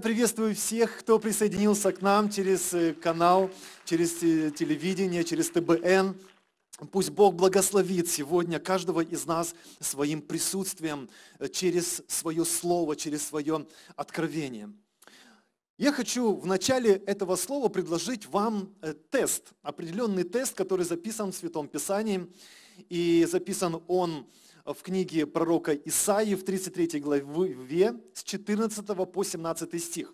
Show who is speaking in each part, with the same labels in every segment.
Speaker 1: приветствую всех, кто присоединился к нам через э, канал, через э, телевидение, через ТБН. Пусть Бог благословит сегодня каждого из нас своим присутствием э, через свое слово, через свое откровение. Я хочу в начале этого слова предложить вам тест, определенный тест, который записан в Святом Писании. И записан он в книге пророка Исаии в 33 главе с 14 по 17 стих.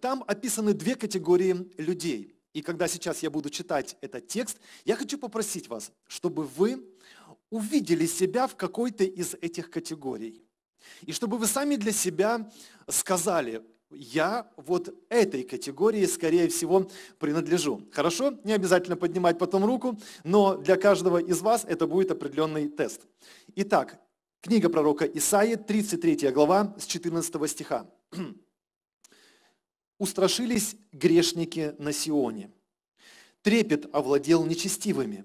Speaker 1: Там описаны две категории людей. И когда сейчас я буду читать этот текст, я хочу попросить вас, чтобы вы увидели себя в какой-то из этих категорий. И чтобы вы сами для себя сказали, я вот этой категории, скорее всего, принадлежу. Хорошо? Не обязательно поднимать потом руку, но для каждого из вас это будет определенный тест. Итак, книга пророка Исаии, 33 глава, с 14 стиха. «Устрашились грешники на Сионе. Трепет овладел нечестивыми.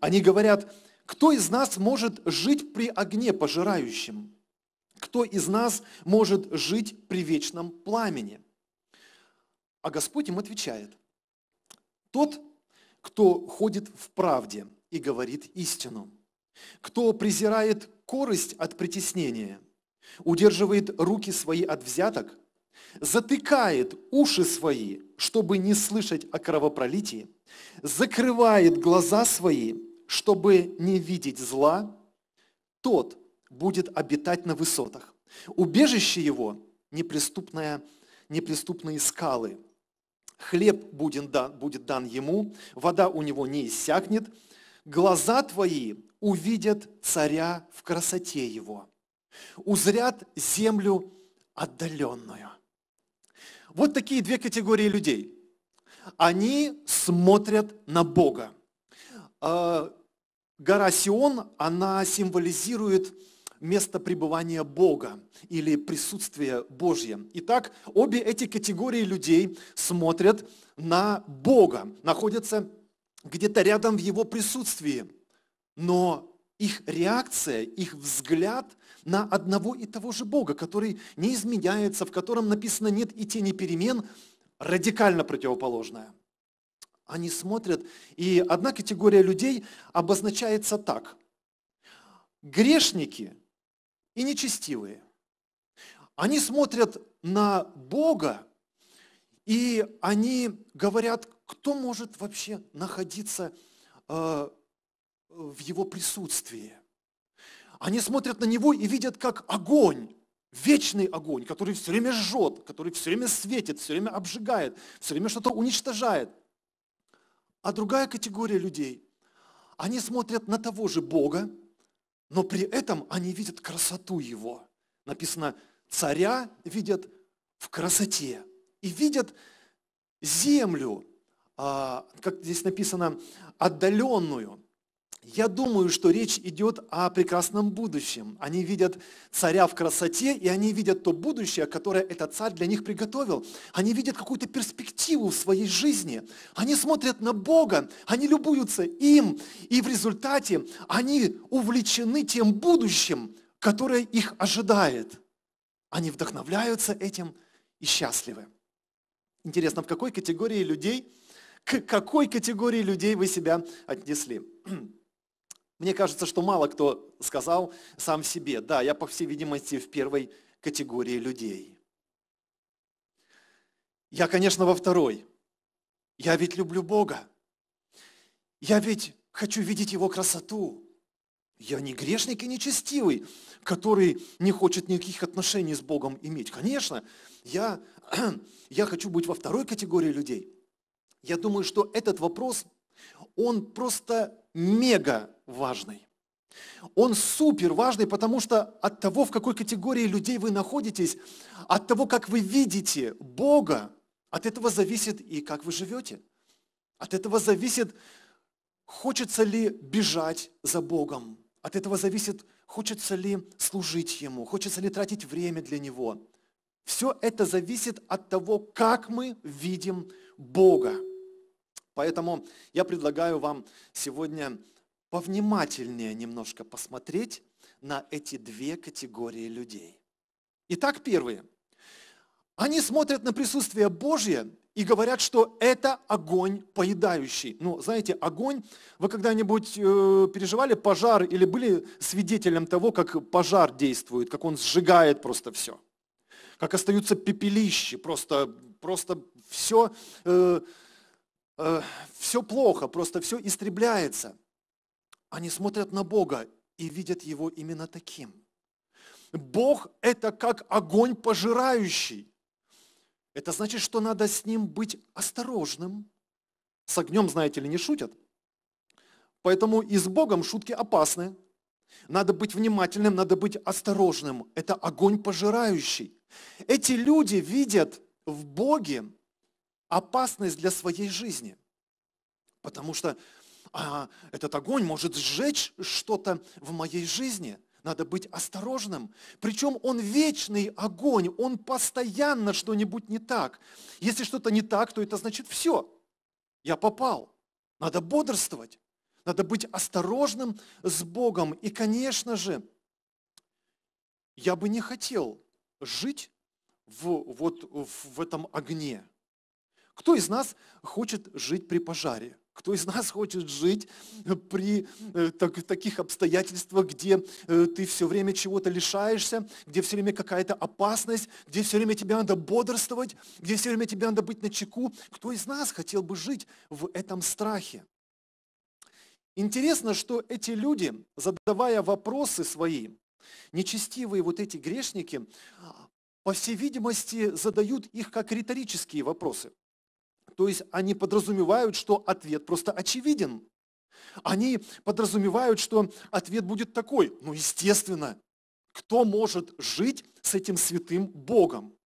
Speaker 1: Они говорят, кто из нас может жить при огне пожирающем?» кто из нас может жить при вечном пламени? А Господь им отвечает, тот, кто ходит в правде и говорит истину, кто презирает корость от притеснения, удерживает руки свои от взяток, затыкает уши свои, чтобы не слышать о кровопролитии, закрывает глаза свои, чтобы не видеть зла, тот – будет обитать на высотах. Убежище его – неприступная, неприступные скалы. Хлеб будет дан, будет дан ему, вода у него не иссякнет. Глаза твои увидят царя в красоте его. Узрят землю отдаленную. Вот такие две категории людей. Они смотрят на Бога. Э, гора Сион, она символизирует место пребывания Бога или присутствие Божье. Итак, обе эти категории людей смотрят на Бога, находятся где-то рядом в Его присутствии, но их реакция, их взгляд на одного и того же Бога, который не изменяется, в котором написано нет и тени перемен, радикально противоположная. Они смотрят, и одна категория людей обозначается так. Грешники – и нечестивые. Они смотрят на Бога, и они говорят, кто может вообще находиться э, в Его присутствии. Они смотрят на Него и видят, как огонь, вечный огонь, который все время жжет, который все время светит, все время обжигает, все время что-то уничтожает. А другая категория людей, они смотрят на того же Бога, но при этом они видят красоту его. Написано, царя видят в красоте и видят землю, а, как здесь написано, отдаленную, я думаю, что речь идет о прекрасном будущем. Они видят царя в красоте, и они видят то будущее, которое этот царь для них приготовил. Они видят какую-то перспективу в своей жизни. Они смотрят на Бога, они любуются им, и в результате они увлечены тем будущим, которое их ожидает. Они вдохновляются этим и счастливы. Интересно, в какой категории людей, к какой категории людей вы себя отнесли? Мне кажется, что мало кто сказал сам себе, да, я, по всей видимости, в первой категории людей. Я, конечно, во второй. Я ведь люблю Бога. Я ведь хочу видеть Его красоту. Я не грешник и не нечестивый, который не хочет никаких отношений с Богом иметь. Конечно, я, я хочу быть во второй категории людей. Я думаю, что этот вопрос он просто мега важный. Он супер важный, потому что от того, в какой категории людей вы находитесь, от того, как вы видите Бога, от этого зависит и как вы живете. От этого зависит, хочется ли бежать за Богом. От этого зависит, хочется ли служить Ему, хочется ли тратить время для Него. Все это зависит от того, как мы видим Бога. Поэтому я предлагаю вам сегодня повнимательнее немножко посмотреть на эти две категории людей. Итак, первые. Они смотрят на присутствие Божье и говорят, что это огонь поедающий. Ну, знаете, огонь, вы когда-нибудь э, переживали пожар или были свидетелем того, как пожар действует, как он сжигает просто все, как остаются пепелищи, просто, просто все... Э, Э, все плохо, просто все истребляется. Они смотрят на Бога и видят Его именно таким. Бог – это как огонь пожирающий. Это значит, что надо с Ним быть осторожным. С огнем, знаете ли, не шутят. Поэтому и с Богом шутки опасны. Надо быть внимательным, надо быть осторожным. Это огонь пожирающий. Эти люди видят в Боге опасность для своей жизни. Потому что а, этот огонь может сжечь что-то в моей жизни. Надо быть осторожным. Причем он вечный огонь, он постоянно что-нибудь не так. Если что-то не так, то это значит все. Я попал. Надо бодрствовать. Надо быть осторожным с Богом. И, конечно же, я бы не хотел жить в, вот в этом огне. Кто из нас хочет жить при пожаре? Кто из нас хочет жить при э, так, таких обстоятельствах, где э, ты все время чего-то лишаешься, где все время какая-то опасность, где все время тебе надо бодрствовать, где все время тебе надо быть на чеку? Кто из нас хотел бы жить в этом страхе? Интересно, что эти люди, задавая вопросы свои, нечестивые вот эти грешники, по всей видимости, задают их как риторические вопросы. То есть они подразумевают, что ответ просто очевиден. Они подразумевают, что ответ будет такой. Ну, естественно, кто может жить с этим святым Богом?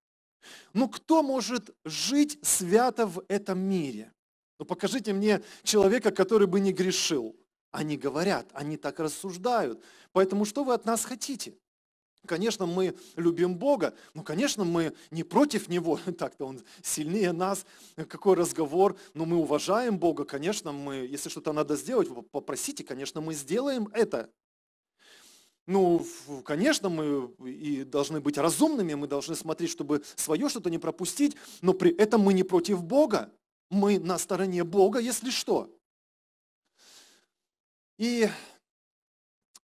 Speaker 1: Ну, кто может жить свято в этом мире? Ну, покажите мне человека, который бы не грешил. Они говорят, они так рассуждают. Поэтому что вы от нас хотите? Конечно, мы любим Бога, но, конечно, мы не против Него, так-то Он сильнее нас, какой разговор, но мы уважаем Бога, конечно, мы, если что-то надо сделать, попросите, конечно, мы сделаем это. Ну, конечно, мы и должны быть разумными, мы должны смотреть, чтобы свое что-то не пропустить, но при этом мы не против Бога, мы на стороне Бога, если что. И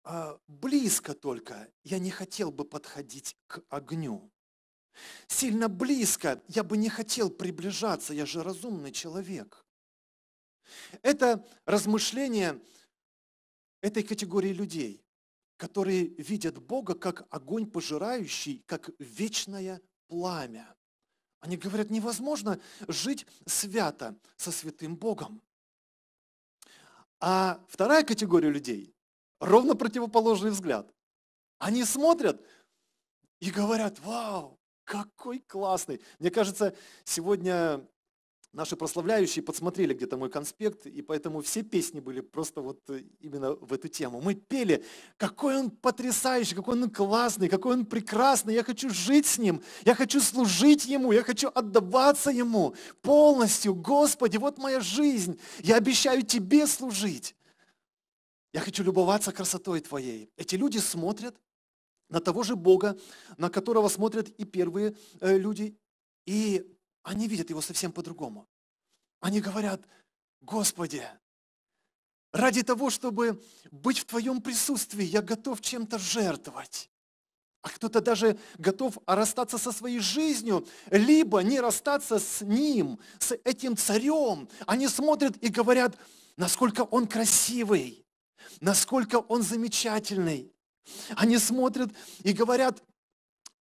Speaker 1: а, близко только я не хотел бы подходить к огню. Сильно близко я бы не хотел приближаться, я же разумный человек. Это размышление этой категории людей, которые видят Бога как огонь пожирающий, как вечное пламя. Они говорят, невозможно жить свято со святым Богом. А вторая категория людей – ровно противоположный взгляд. Они смотрят и говорят, вау, какой классный. Мне кажется, сегодня наши прославляющие подсмотрели где-то мой конспект, и поэтому все песни были просто вот э, именно в эту тему. Мы пели, какой он потрясающий, какой он классный, какой он прекрасный, я хочу жить с ним, я хочу служить ему, я хочу отдаваться ему полностью. Господи, вот моя жизнь, я обещаю тебе служить. Я хочу любоваться красотой Твоей. Эти люди смотрят на того же Бога, на которого смотрят и первые э, люди, и они видят его совсем по-другому. Они говорят, Господи, ради того, чтобы быть в Твоем присутствии, я готов чем-то жертвовать. А кто-то даже готов расстаться со своей жизнью, либо не расстаться с ним, с этим царем. Они смотрят и говорят, насколько он красивый, насколько он замечательный. Они смотрят и говорят,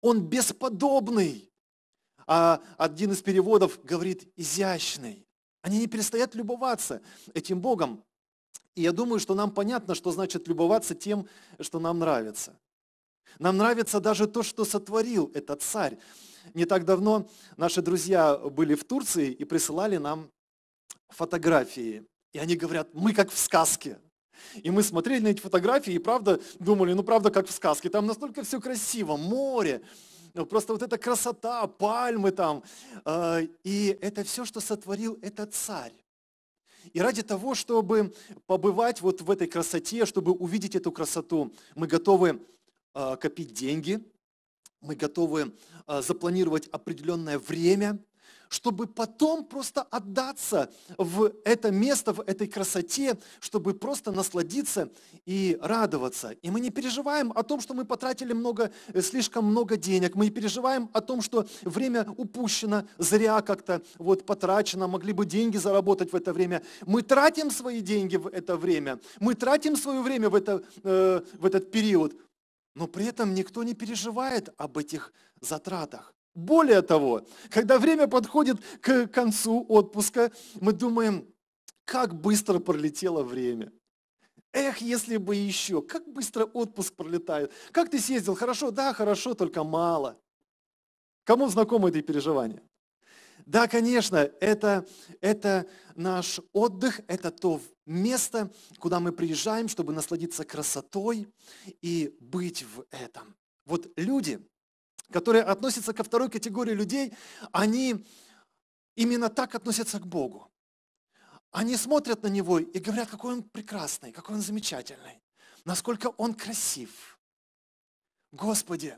Speaker 1: он бесподобный. А один из переводов говорит изящный. Они не перестают любоваться этим Богом. И я думаю, что нам понятно, что значит любоваться тем, что нам нравится. Нам нравится даже то, что сотворил этот царь. Не так давно наши друзья были в Турции и присылали нам фотографии. И они говорят, мы как в сказке. И мы смотрели на эти фотографии и правда думали, ну правда как в сказке, там настолько все красиво, море, ну, просто вот эта красота, пальмы там. Э, и это все, что сотворил этот царь. И ради того, чтобы побывать вот в этой красоте, чтобы увидеть эту красоту, мы готовы э, копить деньги, мы готовы э, запланировать определенное время, чтобы потом просто отдаться в это место, в этой красоте, чтобы просто насладиться и радоваться. И мы не переживаем о том, что мы потратили много, э, слишком много денег, мы не переживаем о том, что время упущено, зря как-то вот потрачено, могли бы деньги заработать в это время. Мы тратим свои деньги в это время, мы тратим свое время в, это, э, в этот период, но при этом никто не переживает об этих затратах. Более того, когда время подходит к концу отпуска, мы думаем, как быстро пролетело время. Эх, если бы еще, как быстро отпуск пролетает. Как ты съездил? Хорошо, да, хорошо, только мало. Кому знакомы эти переживания? Да, конечно, это, это наш отдых, это то место, куда мы приезжаем, чтобы насладиться красотой и быть в этом. Вот люди, которые относятся ко второй категории людей, они именно так относятся к Богу. Они смотрят на Него и говорят, какой Он прекрасный, какой Он замечательный, насколько Он красив. Господи,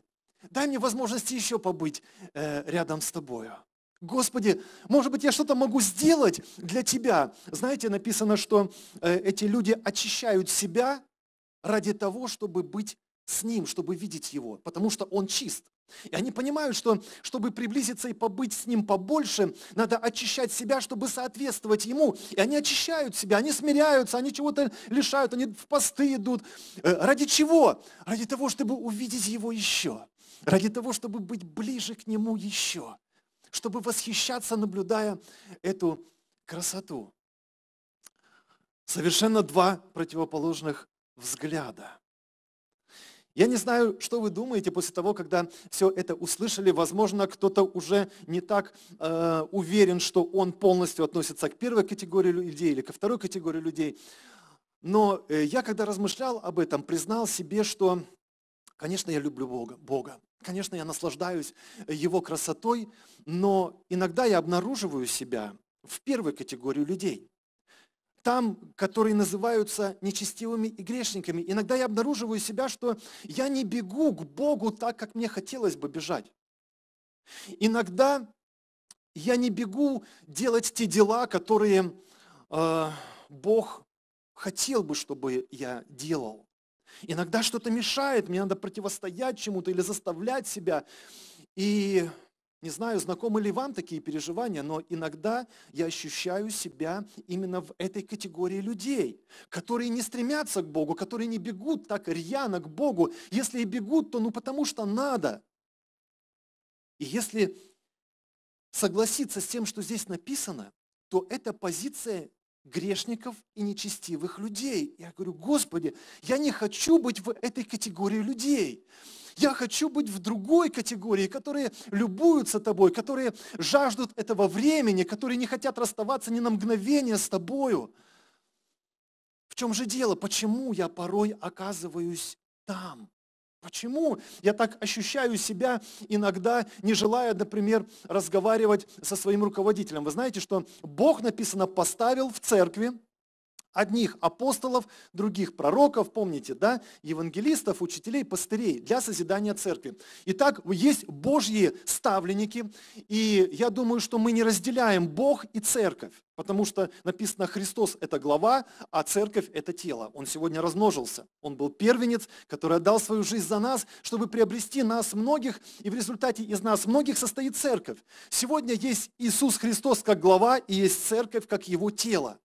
Speaker 1: дай мне возможности еще побыть э, рядом с Тобою. Господи, может быть, я что-то могу сделать для Тебя. Знаете, написано, что э, эти люди очищают себя ради того, чтобы быть с Ним, чтобы видеть Его, потому что Он чист. И они понимают, что чтобы приблизиться и побыть с Ним побольше, надо очищать себя, чтобы соответствовать Ему. И они очищают себя, они смиряются, они чего-то лишают, они в посты идут. Э, ради чего? Ради того, чтобы увидеть Его еще. Ради того, чтобы быть ближе к Нему еще. Чтобы восхищаться, наблюдая эту красоту. Совершенно два противоположных взгляда. Я не знаю, что вы думаете после того, когда все это услышали. Возможно, кто-то уже не так э, уверен, что он полностью относится к первой категории людей или ко второй категории людей. Но э, я, когда размышлял об этом, признал себе, что, конечно, я люблю Бога. Бога. Конечно, я наслаждаюсь э, Его красотой, но иногда я обнаруживаю себя в первой категории людей там, которые называются нечестивыми и грешниками. Иногда я обнаруживаю себя, что я не бегу к Богу так, как мне хотелось бы бежать. Иногда я не бегу делать те дела, которые э, Бог хотел бы, чтобы я делал. Иногда что-то мешает, мне надо противостоять чему-то или заставлять себя. И не знаю, знакомы ли вам такие переживания, но иногда я ощущаю себя именно в этой категории людей, которые не стремятся к Богу, которые не бегут так рьяно к Богу. Если и бегут, то ну потому что надо. И если согласиться с тем, что здесь написано, то это позиция грешников и нечестивых людей. Я говорю, Господи, я не хочу быть в этой категории людей. Я хочу быть в другой категории, которые любуются тобой, которые жаждут этого времени, которые не хотят расставаться ни на мгновение с тобою. В чем же дело? Почему я порой оказываюсь там? Почему я так ощущаю себя иногда, не желая, например, разговаривать со своим руководителем? Вы знаете, что Бог, написано, поставил в церкви одних апостолов, других пророков, помните, да, евангелистов, учителей, пастырей для созидания церкви. Итак, есть Божьи ставленники, и я думаю, что мы не разделяем Бог и церковь, потому что написано Христос – это глава, а церковь – это тело. Он сегодня размножился. Он был первенец, который отдал свою жизнь за нас, чтобы приобрести нас многих, и в результате из нас многих состоит церковь. Сегодня есть Иисус Христос как глава и есть церковь как его тело.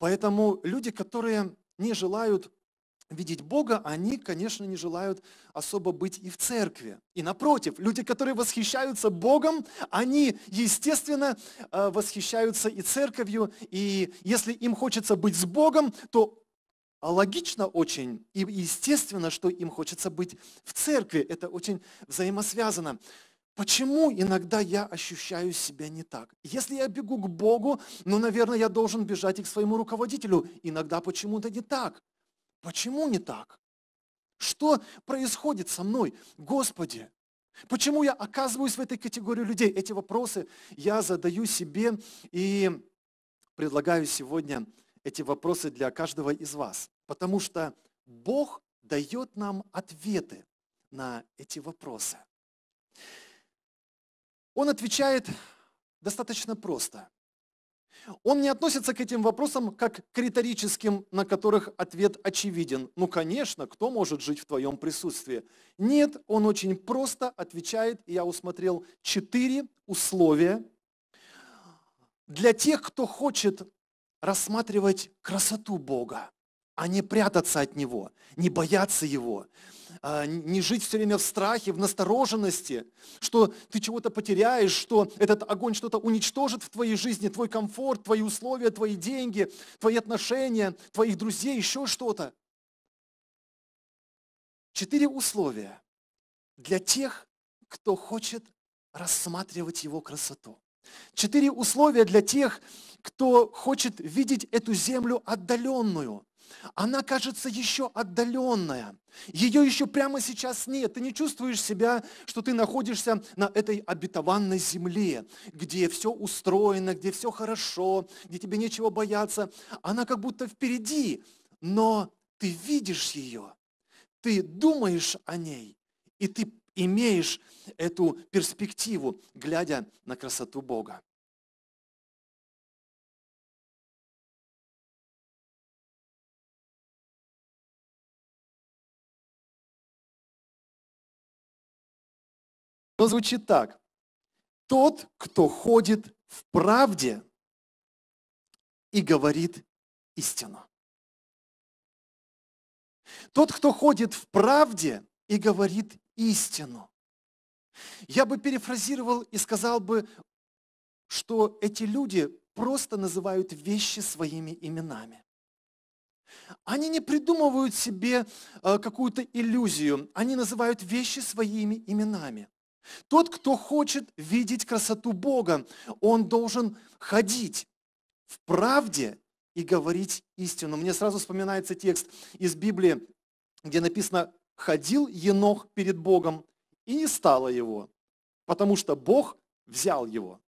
Speaker 1: Поэтому люди, которые не желают видеть Бога, они, конечно, не желают особо быть и в церкви. И напротив, люди, которые восхищаются Богом, они, естественно, э, восхищаются и церковью. И если им хочется быть с Богом, то логично очень и естественно, что им хочется быть в церкви. Это очень взаимосвязано. Почему иногда я ощущаю себя не так? Если я бегу к Богу, ну, наверное, я должен бежать и к своему руководителю. Иногда почему-то не так. Почему не так? Что происходит со мной? Господи, почему я оказываюсь в этой категории людей? Эти вопросы я задаю себе и предлагаю сегодня эти вопросы для каждого из вас. Потому что Бог дает нам ответы на эти вопросы. Он отвечает достаточно просто. Он не относится к этим вопросам как к риторическим, на которых ответ очевиден. Ну, конечно, кто может жить в твоем присутствии? Нет, он очень просто отвечает, и я усмотрел четыре условия для тех, кто хочет рассматривать красоту Бога, а не прятаться от Него, не бояться Его, а, не жить все время в страхе, в настороженности, что ты чего-то потеряешь, что этот огонь что-то уничтожит в твоей жизни, твой комфорт, твои условия, твои деньги, твои отношения, твоих друзей, еще что-то. Четыре условия для тех, кто хочет рассматривать его красоту. Четыре условия для тех, кто хочет видеть эту землю отдаленную, она кажется еще отдаленная. Ее еще прямо сейчас нет. Ты не чувствуешь себя, что ты находишься на этой обетованной земле, где все устроено, где все хорошо, где тебе нечего бояться. Она как будто впереди, но ты видишь ее, ты думаешь о ней, и ты имеешь эту перспективу, глядя на красоту Бога. Он звучит так. Тот, кто ходит в правде и говорит истину. Тот, кто ходит в правде и говорит истину. Я бы перефразировал и сказал бы, что эти люди просто называют вещи своими именами. Они не придумывают себе э, какую-то иллюзию, они называют вещи своими именами. Тот, кто хочет видеть красоту Бога, он должен ходить в правде и говорить истину. Мне сразу вспоминается текст из Библии, где написано «Ходил Енох перед Богом, и не стало его, потому что Бог взял его».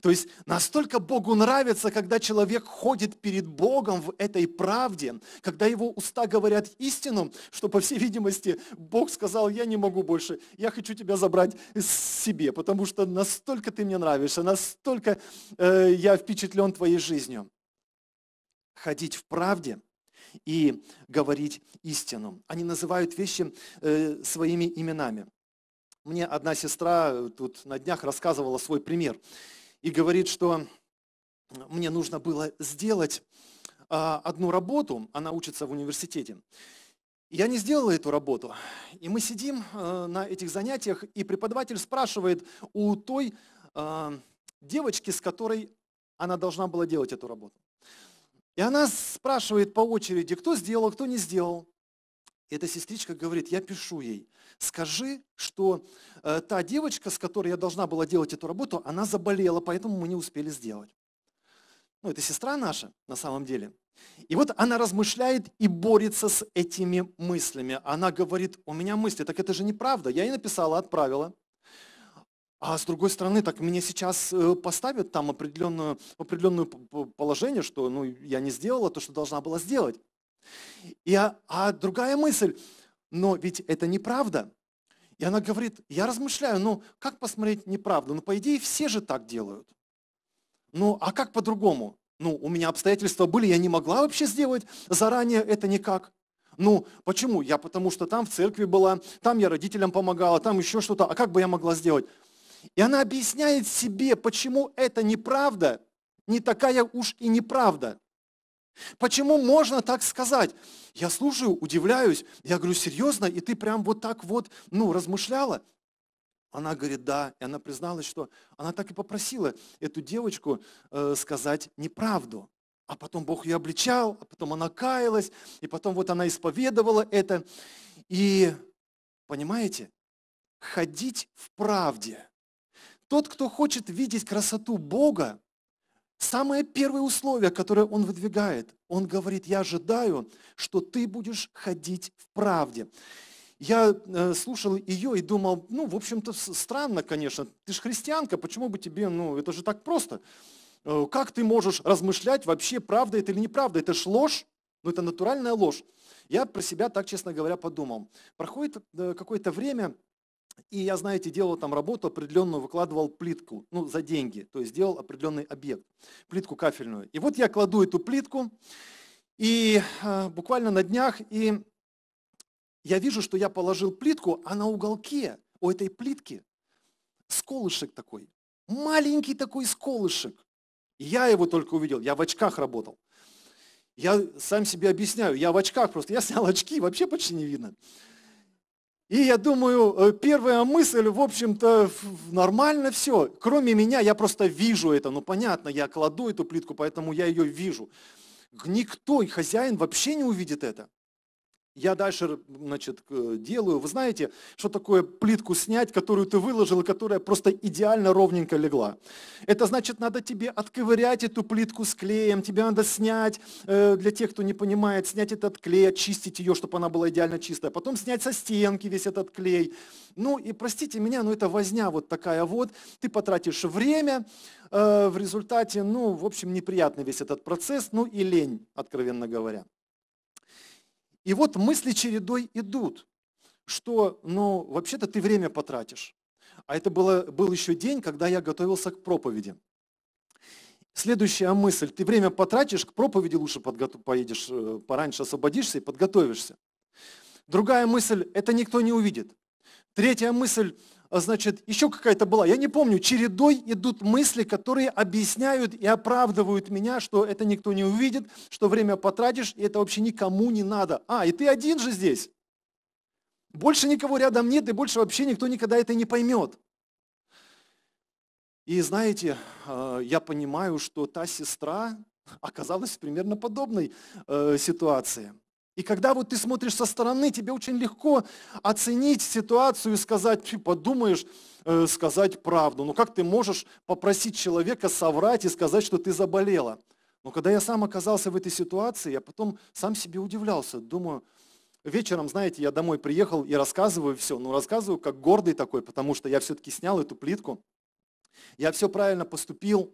Speaker 1: То есть настолько Богу нравится, когда человек ходит перед Богом в этой правде, когда его уста говорят истину, что, по всей видимости, Бог сказал, я не могу больше, я хочу тебя забрать себе, потому что настолько ты мне нравишься, настолько э, я впечатлен твоей жизнью. Ходить в правде и говорить истину. Они называют вещи э, своими именами. Мне одна сестра э, тут на днях рассказывала свой пример и говорит, что мне нужно было сделать а, одну работу, она учится в университете. Я не сделала эту работу. И мы сидим э, на этих занятиях, и преподаватель спрашивает у той а, девочки, с которой она должна была делать эту работу. И она спрашивает по очереди, кто сделал, кто не сделал. Эта сестричка говорит, я пишу ей, скажи, что э, та девочка, с которой я должна была делать эту работу, она заболела, поэтому мы не успели сделать. Ну, это сестра наша на самом деле. И вот она размышляет и борется с этими мыслями. Она говорит, у меня мысли, так это же неправда. Я ей написала, отправила. А с другой стороны, так меня сейчас э, поставят там определенную, определенное положение, что ну, я не сделала то, что должна была сделать. И, а, а другая мысль, но ведь это неправда. И она говорит, я размышляю, ну как посмотреть неправду? Ну по идее все же так делают. Ну а как по-другому? Ну у меня обстоятельства были, я не могла вообще сделать заранее это никак. Ну, почему? Я потому что там в церкви была, там я родителям помогала, там еще что-то. А как бы я могла сделать? И она объясняет себе, почему это неправда, не такая уж и неправда. Почему можно так сказать? Я слушаю, удивляюсь. Я говорю, серьезно? И ты прям вот так вот, ну, размышляла? Она говорит, да. И она призналась, что она так и попросила эту девочку э, сказать неправду. А потом Бог ее обличал, а потом она каялась, и потом вот она исповедовала это. И, понимаете, ходить в правде. Тот, кто хочет видеть красоту Бога, Самое первое условие, которое он выдвигает, он говорит, я ожидаю, что ты будешь ходить в правде. Я э, слушал ее и думал, ну, в общем-то, странно, конечно, ты же христианка, почему бы тебе, ну, это же так просто. Э, как ты можешь размышлять вообще, правда это или неправда? Это ж ложь, ну, это натуральная ложь. Я про себя так, честно говоря, подумал. Проходит э, какое-то время, и я, знаете, делал там работу определенную, выкладывал плитку, ну, за деньги, то есть делал определенный объект, плитку кафельную. И вот я кладу эту плитку, и э, буквально на днях, и я вижу, что я положил плитку, а на уголке у этой плитки сколышек такой, маленький такой сколышек. я его только увидел, я в очках работал. Я сам себе объясняю, я в очках просто, я снял очки, вообще почти не видно. И я думаю, э, первая мысль, в общем-то, нормально все. Кроме меня, я просто вижу это. Ну, понятно, я кладу эту плитку, поэтому я ее вижу. Никто, хозяин вообще не увидит это. Я дальше, значит, делаю. Вы знаете, что такое плитку снять, которую ты выложил, и которая просто идеально ровненько легла? Это значит, надо тебе отковырять эту плитку с клеем, тебе надо снять, э, для тех, кто не понимает, снять этот клей, очистить ее, чтобы она была идеально чистая, потом снять со стенки весь этот клей. Ну и простите меня, но это возня вот такая вот. Ты потратишь время, э, в результате, ну, в общем, неприятный весь этот процесс, ну и лень, откровенно говоря. И вот мысли чередой идут, что, ну, вообще-то ты время потратишь. А это было, был еще день, когда я готовился к проповеди. Следующая мысль. Ты время потратишь, к проповеди лучше подготов... поедешь, э, пораньше освободишься и подготовишься. Другая мысль – это никто не увидит. Третья мысль а, значит, еще какая-то была, я не помню, чередой идут мысли, которые объясняют и оправдывают меня, что это никто не увидит, что время потратишь, и это вообще никому не надо. А, и ты один же здесь. Больше никого рядом нет, и больше вообще никто никогда это не поймет. И знаете, а, я понимаю, что та сестра оказалась в примерно подобной э, ситуации – и когда вот ты смотришь со стороны, тебе очень легко оценить ситуацию и сказать, ты подумаешь, э, сказать правду. Но ну как ты можешь попросить человека соврать и сказать, что ты заболела? Но когда я сам оказался в этой ситуации, я потом сам себе удивлялся. Думаю, вечером, знаете, я домой приехал и рассказываю все. Ну рассказываю как гордый такой, потому что я все-таки снял эту плитку. Я все правильно поступил,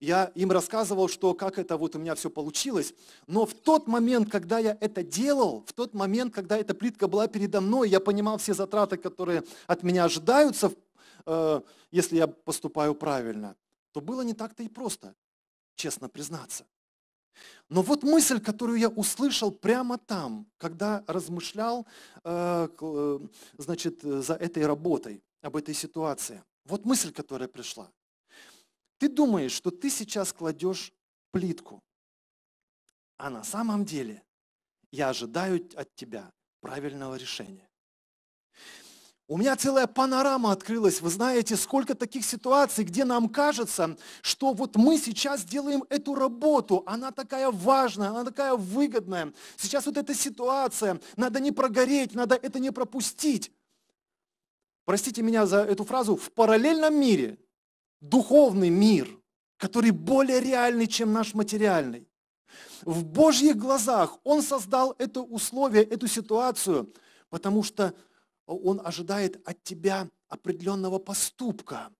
Speaker 1: я им рассказывал, что как это вот у меня все получилось. Но в тот момент, когда я это делал, в тот момент, когда эта плитка была передо мной, я понимал все затраты, которые от меня ожидаются, э, если я поступаю правильно, то было не так-то и просто, честно признаться. Но вот мысль, которую я услышал прямо там, когда размышлял э, э, значит, за этой работой, об этой ситуации. Вот мысль, которая пришла. Ты думаешь, что ты сейчас кладешь плитку, а на самом деле я ожидаю от тебя правильного решения. У меня целая панорама открылась. Вы знаете, сколько таких ситуаций, где нам кажется, что вот мы сейчас делаем эту работу, она такая важная, она такая выгодная. Сейчас вот эта ситуация, надо не прогореть, надо это не пропустить. Простите меня за эту фразу, в параллельном мире духовный мир, который более реальный, чем наш материальный. В Божьих глазах Он создал это условие, эту ситуацию, потому что Он ожидает от тебя определенного поступка.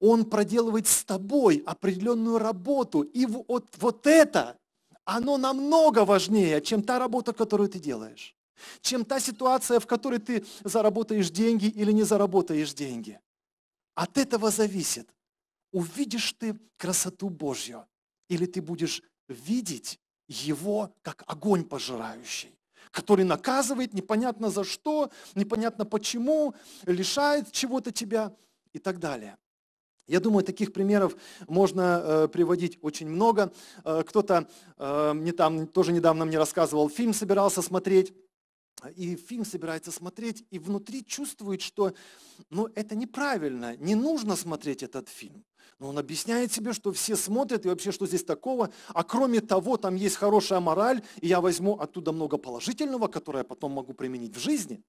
Speaker 1: Он проделывает с тобой определенную работу. И вот, вот это, оно намного важнее, чем та работа, которую ты делаешь. Чем та ситуация, в которой ты заработаешь деньги или не заработаешь деньги. От этого зависит, увидишь ты красоту Божью, или ты будешь видеть его как огонь пожирающий, который наказывает непонятно за что, непонятно почему, лишает чего-то тебя и так далее. Я думаю, таких примеров можно э, приводить очень много. Э, кто-то э, мне там тоже недавно мне рассказывал, фильм собирался смотреть и фильм собирается смотреть, и внутри чувствует, что ну, это неправильно, не нужно смотреть этот фильм. Но он объясняет себе, что все смотрят, и вообще, что здесь такого. А кроме того, там есть хорошая мораль, и я возьму оттуда много положительного, которое я потом могу применить в жизни.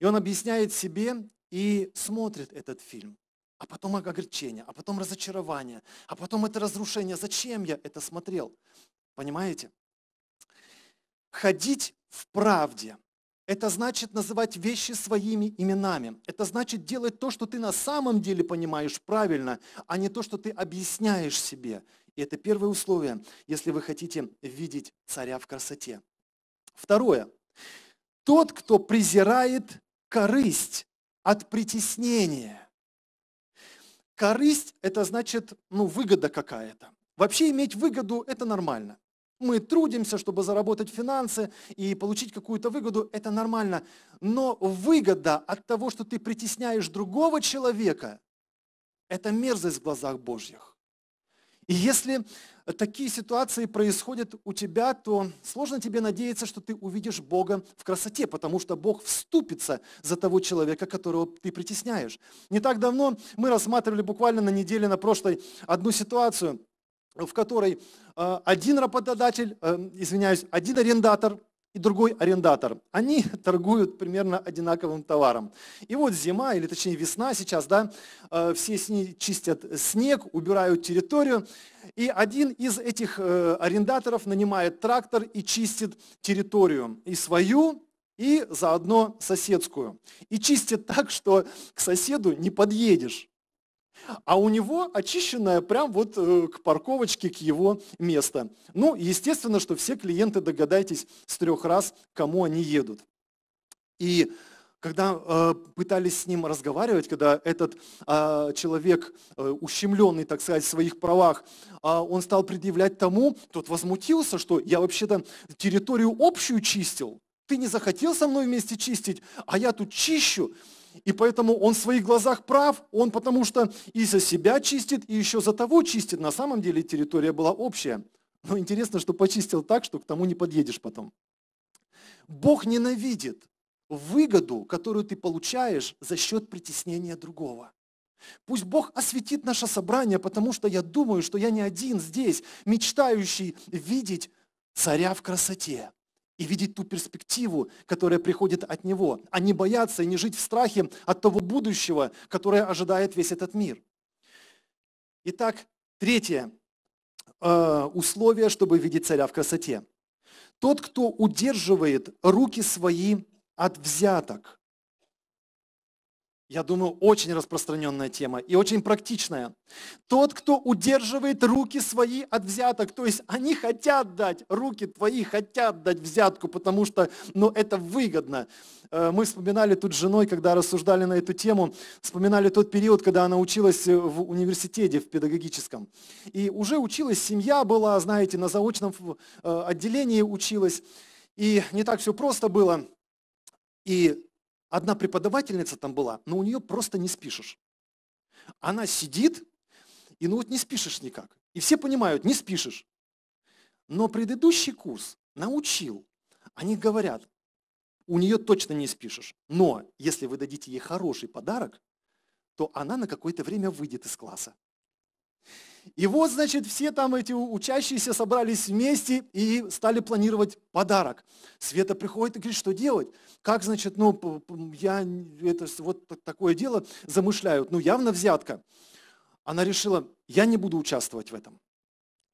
Speaker 1: И он объясняет себе и смотрит этот фильм. А потом огорчение, а потом разочарование, а потом это разрушение. Зачем я это смотрел? Понимаете? Ходить в правде. Это значит называть вещи своими именами. Это значит делать то, что ты на самом деле понимаешь правильно, а не то, что ты объясняешь себе. И это первое условие, если вы хотите видеть царя в красоте. Второе. Тот, кто презирает корысть от притеснения. Корысть – это значит ну, выгода какая-то. Вообще иметь выгоду – это нормально. Мы трудимся, чтобы заработать финансы и получить какую-то выгоду, это нормально. Но выгода от того, что ты притесняешь другого человека, это мерзость в глазах Божьих. И если такие ситуации происходят у тебя, то сложно тебе надеяться, что ты увидишь Бога в красоте, потому что Бог вступится за того человека, которого ты притесняешь. Не так давно мы рассматривали буквально на неделе на прошлой одну ситуацию – в которой э, один работодатель, э, извиняюсь, один арендатор и другой арендатор. Они торгуют примерно одинаковым товаром. И вот зима, или точнее весна сейчас, да, э, все с ней чистят снег, убирают территорию. И один из этих арендаторов нанимает трактор и чистит территорию. И свою, и заодно соседскую. И чистит так, что к соседу не подъедешь. А у него очищенная прям вот э, к парковочке, к его месту. Ну, естественно, что все клиенты, догадайтесь, с трех раз, кому они едут. И когда э, пытались с ним разговаривать, когда этот э, человек, э, ущемленный, так сказать, в своих правах, э, он стал предъявлять тому, тот возмутился, что я вообще-то территорию общую чистил. Ты не захотел со мной вместе чистить, а я тут чищу и поэтому он в своих глазах прав, он потому что и за себя чистит, и еще за того чистит. На самом деле территория была общая. Но интересно, что почистил так, что к тому не подъедешь потом. Бог ненавидит выгоду, которую ты получаешь за счет притеснения другого. Пусть Бог осветит наше собрание, потому что я думаю, что я не один здесь, мечтающий видеть царя в красоте, и видеть ту перспективу, которая приходит от Него, а не бояться и не жить в страхе от того будущего, которое ожидает весь этот мир. Итак, третье э, условие, чтобы видеть царя в красоте. Тот, кто удерживает руки свои от взяток. Я думаю, очень распространенная тема и очень практичная. Тот, кто удерживает руки свои от взяток, то есть они хотят дать, руки твои хотят дать взятку, потому что ну, это выгодно. Э, мы вспоминали тут с женой, когда рассуждали на эту тему, вспоминали тот период, когда она училась э, в университете, в педагогическом. И уже училась, семья была, знаете, на заочном э, отделении училась. И не так все просто было. И одна преподавательница там была, но у нее просто не спишешь. Она сидит, и ну вот не спишешь никак. И все понимают, не спишешь. Но предыдущий курс научил. Они говорят, у нее точно не спишешь. Но если вы дадите ей хороший подарок, то она на какое-то время выйдет из класса. И вот, значит, все там эти учащиеся собрались вместе и стали планировать подарок. Света приходит и говорит, что делать? Как, значит, ну, я это вот такое дело замышляют, ну, явно взятка. Она решила, я не буду участвовать в этом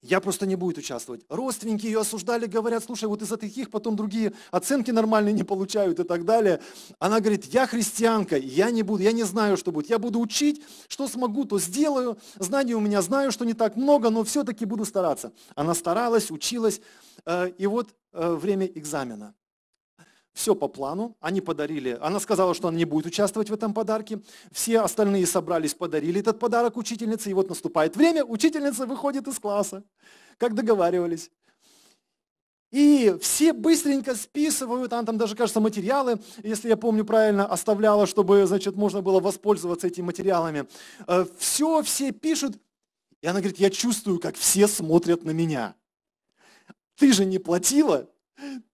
Speaker 1: я просто не будет участвовать. Родственники ее осуждали, говорят, слушай, вот из-за таких потом другие оценки нормальные не получают и так далее. Она говорит, я христианка, я не буду, я не знаю, что будет. Я буду учить, что смогу, то сделаю. Знаний у меня знаю, что не так много, но все-таки буду стараться. Она старалась, училась. Э, и вот э, время экзамена. Все по плану. Они подарили. Она сказала, что она не будет участвовать в этом подарке. Все остальные собрались, подарили этот подарок учительнице. И вот наступает время, учительница выходит из класса, как договаривались. И все быстренько списывают, она там даже, кажется, материалы, если я помню правильно, оставляла, чтобы, значит, можно было воспользоваться этими материалами. Э, все, все пишут. И она говорит, я чувствую, как все смотрят на меня. Ты же не платила,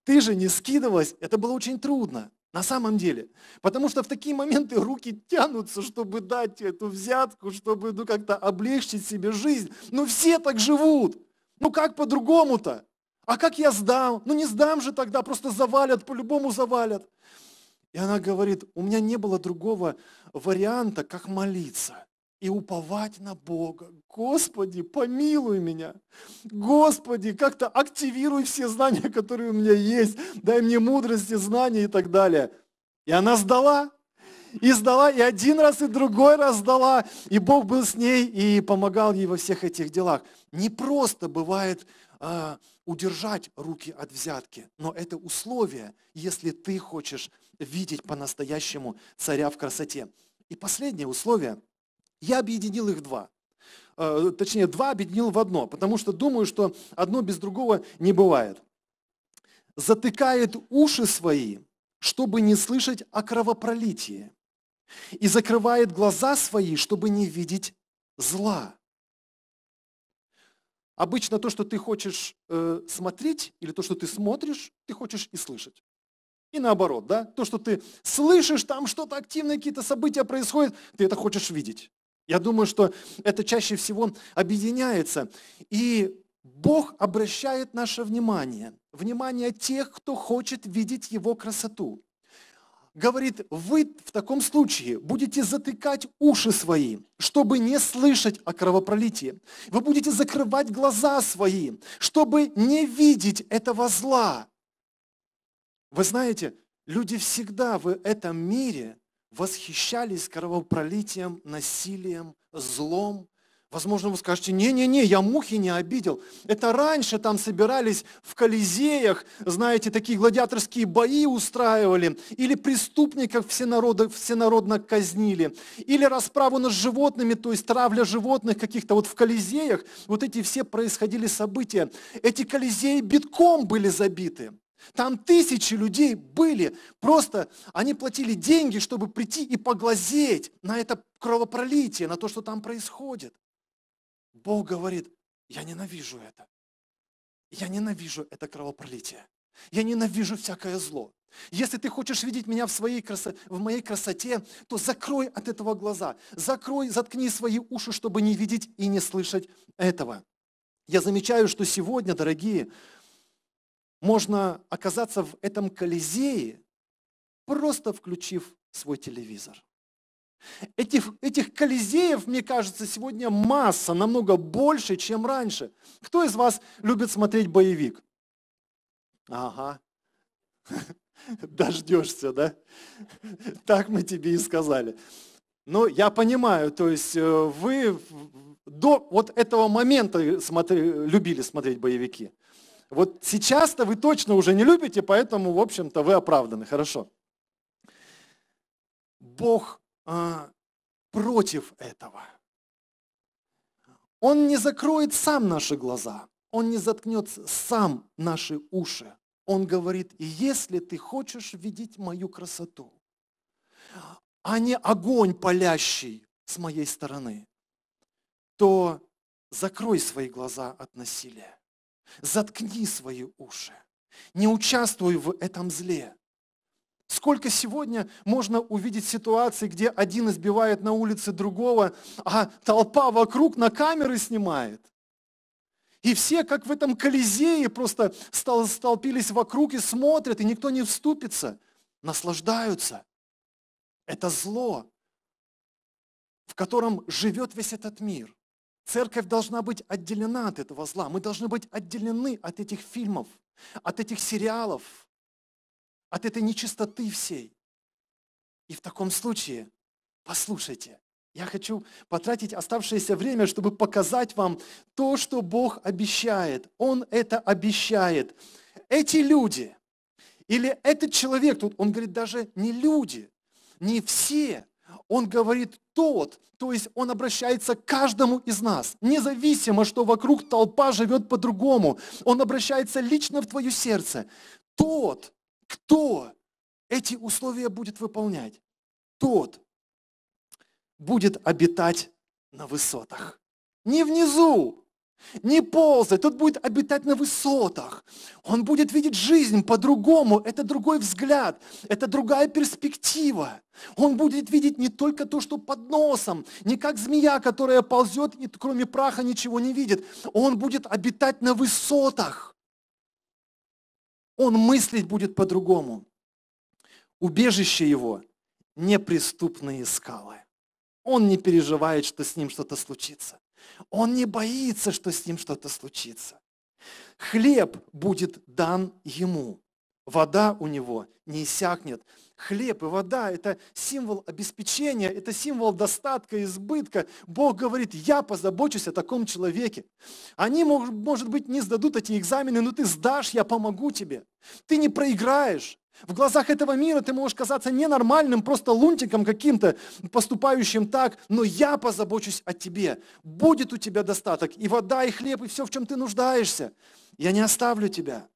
Speaker 1: ты же не скидывалась. Это было очень трудно. На самом деле. Потому что в такие моменты руки тянутся, чтобы дать эту взятку, чтобы ну, как-то облегчить себе жизнь. Но ну, все так живут. Ну как по-другому-то? А как я сдам? Ну не сдам же тогда, просто завалят, по-любому завалят. И она говорит, у меня не было другого варианта, как молиться и уповать на Бога. Господи, помилуй меня. Господи, как-то активируй все знания, которые у меня есть. Дай мне мудрости, знания и так далее. И она сдала. И сдала, и один раз, и другой раз сдала. И Бог был с ней и помогал ей во всех этих делах. Не просто бывает э, удержать руки от взятки, но это условие, если ты хочешь видеть по-настоящему царя в красоте. И последнее условие – я объединил их два. Э, точнее, два объединил в одно, потому что думаю, что одно без другого не бывает. Затыкает уши свои, чтобы не слышать о кровопролитии, и закрывает глаза свои, чтобы не видеть зла. Обычно то, что ты хочешь э, смотреть, или то, что ты смотришь, ты хочешь и слышать. И наоборот, да? То, что ты слышишь, там что-то активное, какие-то события происходят, ты это хочешь видеть. Я думаю, что это чаще всего объединяется. И Бог обращает наше внимание, внимание тех, кто хочет видеть Его красоту. Говорит, вы в таком случае будете затыкать уши свои, чтобы не слышать о кровопролитии. Вы будете закрывать глаза свои, чтобы не видеть этого зла. Вы знаете, люди всегда в этом мире восхищались кровопролитием, насилием, злом. Возможно, вы скажете, не-не-не, я мухи не обидел. Это раньше там собирались в Колизеях, знаете, такие гладиаторские бои устраивали, или преступников всенародно, всенародно казнили, или расправу над животными, то есть травля животных каких-то вот в Колизеях. Вот эти все происходили события. Эти Колизеи битком были забиты. Там тысячи людей были, просто они платили деньги, чтобы прийти и поглазеть на это кровопролитие, на то, что там происходит. Бог говорит, я ненавижу это. Я ненавижу это кровопролитие. Я ненавижу всякое зло. Если ты хочешь видеть меня в, своей красо... в моей красоте, то закрой от этого глаза. Закрой, заткни свои уши, чтобы не видеть и не слышать этого. Я замечаю, что сегодня, дорогие, можно оказаться в этом колизее, просто включив свой телевизор. Этих, этих колизеев, мне кажется, сегодня масса, намного больше, чем раньше. Кто из вас любит смотреть боевик? Ага. Дождешься, да? Так мы тебе и сказали. Но я понимаю, то есть э, вы до вот этого момента смотри, любили смотреть боевики. Вот сейчас-то вы точно уже не любите, поэтому, в общем-то, вы оправданы. Хорошо. Бог а, против этого. Он не закроет сам наши глаза, он не заткнет сам наши уши. Он говорит, если ты хочешь видеть мою красоту, а не огонь палящий с моей стороны, то закрой свои глаза от насилия. Заткни свои уши. Не участвуй в этом зле. Сколько сегодня можно увидеть ситуации, где один избивает на улице другого, а толпа вокруг на камеры снимает. И все, как в этом Колизее, просто стол, столпились вокруг и смотрят, и никто не вступится, наслаждаются. Это зло, в котором живет весь этот мир. Церковь должна быть отделена от этого зла. Мы должны быть отделены от этих фильмов, от этих сериалов, от этой нечистоты всей. И в таком случае, послушайте, я хочу потратить оставшееся время, чтобы показать вам то, что Бог обещает. Он это обещает. Эти люди или этот человек, тут он говорит даже не люди, не все, он говорит тот, то есть он обращается к каждому из нас, независимо, что вокруг толпа живет по-другому. Он обращается лично в твое сердце. Тот, кто эти условия будет выполнять, тот будет обитать на высотах. Не внизу, не ползать, тот будет обитать на высотах. Он будет видеть жизнь по-другому, это другой взгляд, это другая перспектива. Он будет видеть не только то, что под носом, не как змея, которая ползет и кроме праха ничего не видит. Он будет обитать на высотах. Он мыслить будет по-другому. Убежище его – неприступные скалы. Он не переживает, что с ним что-то случится. Он не боится, что с ним что-то случится. Хлеб будет дан ему, вода у него не иссякнет. Хлеб и вода – это символ обеспечения, это символ достатка, избытка. Бог говорит, я позабочусь о таком человеке. Они, может быть, не сдадут эти экзамены, но «Ну ты сдашь, я помогу тебе. Ты не проиграешь. В глазах этого мира ты можешь казаться ненормальным, просто лунтиком каким-то, поступающим так, но я позабочусь о тебе. Будет у тебя достаток, и вода, и хлеб, и все, в чем ты нуждаешься. Я не оставлю тебя.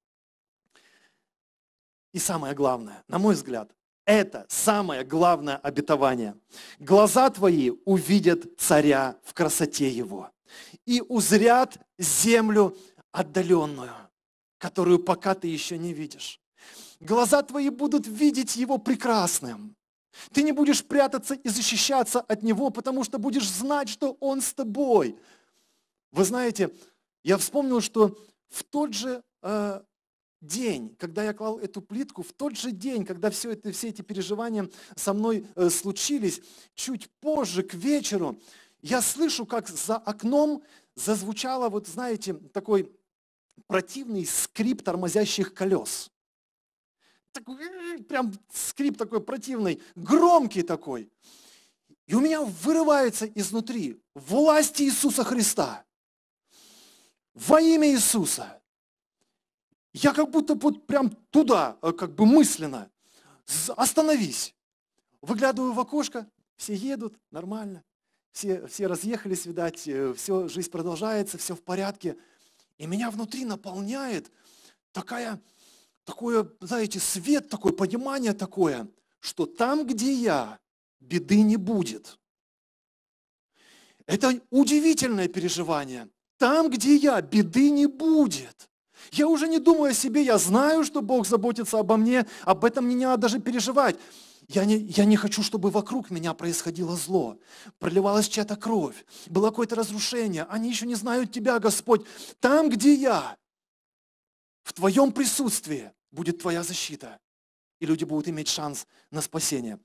Speaker 1: И самое главное, на мой взгляд, это самое главное обетование. Глаза твои увидят царя в красоте его и узрят землю отдаленную, которую пока ты еще не видишь. Глаза твои будут видеть его прекрасным. Ты не будешь прятаться и защищаться от него, потому что будешь знать, что он с тобой. Вы знаете, я вспомнил, что в тот же э, день, когда я клал эту плитку, в тот же день, когда все, это, все эти переживания со мной э, случились, чуть позже, к вечеру, я слышу, как за окном зазвучало, вот знаете, такой противный скрип тормозящих колес. Такой э, прям скрип такой противный, громкий такой. И у меня вырывается изнутри власть Иисуса Христа. Во имя Иисуса. Я как будто вот прям туда, э, как бы мысленно. Остановись. Выглядываю в окошко, все едут, нормально. Все, все разъехались, видать, э, все, жизнь продолжается, все в порядке. И меня внутри наполняет такая такое, знаете, свет такой, понимание такое, что там, где я, беды не будет. Это удивительное переживание. Там, где я, беды не будет. Я уже не думаю о себе, я знаю, что Бог заботится обо мне, об этом мне не надо даже переживать. Я не, я не хочу, чтобы вокруг меня происходило зло, проливалась чья-то кровь, было какое-то разрушение. Они еще не знают Тебя, Господь. Там, где я, в твоем присутствии будет твоя защита, и люди будут иметь шанс на спасение.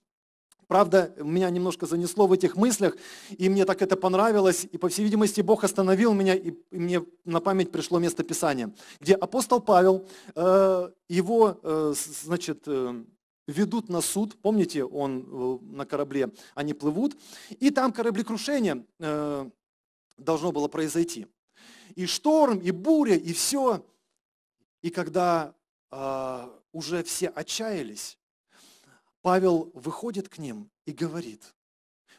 Speaker 1: Правда, меня немножко занесло в этих мыслях, и мне так это понравилось, и, по всей видимости, Бог остановил меня, и мне на память пришло место Писания, где апостол Павел, э, его, э, значит, э, ведут на суд, помните, он на корабле, они плывут, и там кораблекрушение должно было произойти. И шторм, и буря, и все – и когда э, уже все отчаялись, Павел выходит к ним и говорит,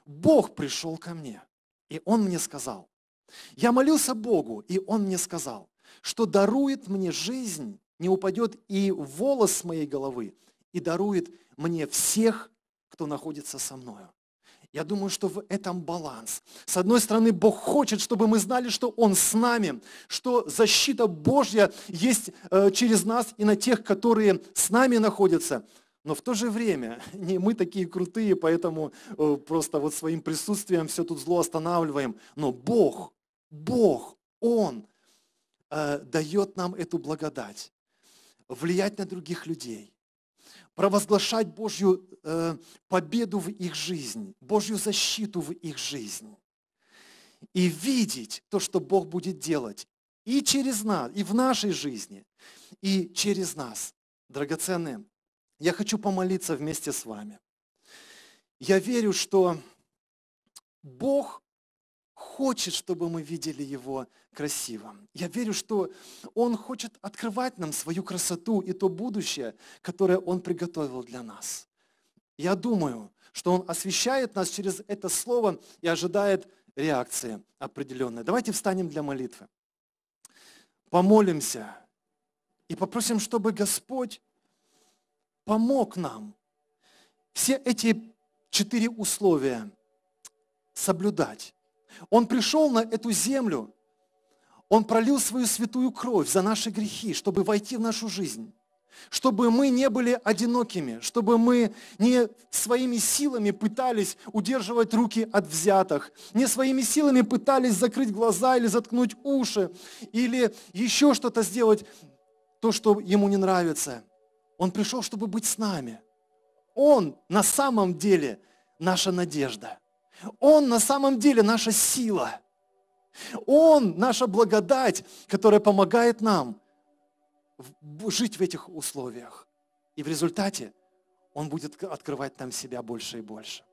Speaker 1: Бог пришел ко мне, и Он мне сказал. Я молился Богу, и Он мне сказал, что дарует мне жизнь, не упадет и волос с моей головы, и дарует мне всех, кто находится со мною. Я думаю, что в этом баланс. С одной стороны, Бог хочет, чтобы мы знали, что Он с нами, что защита Божья есть э, через нас и на тех, которые с нами находятся. Но в то же время не мы такие крутые, поэтому э, просто вот своим присутствием все тут зло останавливаем. Но Бог, Бог, Он э, дает нам эту благодать влиять на других людей, провозглашать Божью э, победу в их жизни, Божью защиту в их жизни. И видеть то, что Бог будет делать и через нас, и в нашей жизни, и через нас. Драгоценные, я хочу помолиться вместе с вами. Я верю, что Бог хочет, чтобы мы видели Его красивым. Я верю, что Он хочет открывать нам свою красоту и то будущее, которое Он приготовил для нас. Я думаю, что Он освещает нас через это слово и ожидает реакции определенной. Давайте встанем для молитвы. Помолимся и попросим, чтобы Господь помог нам все эти четыре условия соблюдать он пришел на эту землю, Он пролил свою святую кровь за наши грехи, чтобы войти в нашу жизнь, чтобы мы не были одинокими, чтобы мы не своими силами пытались удерживать руки от взятых, не своими силами пытались закрыть глаза или заткнуть уши, или еще что-то сделать, то, что Ему не нравится. Он пришел, чтобы быть с нами. Он на самом деле наша надежда – он на самом деле наша сила. Он наша благодать, которая помогает нам жить в этих условиях. И в результате Он будет открывать нам себя больше и больше.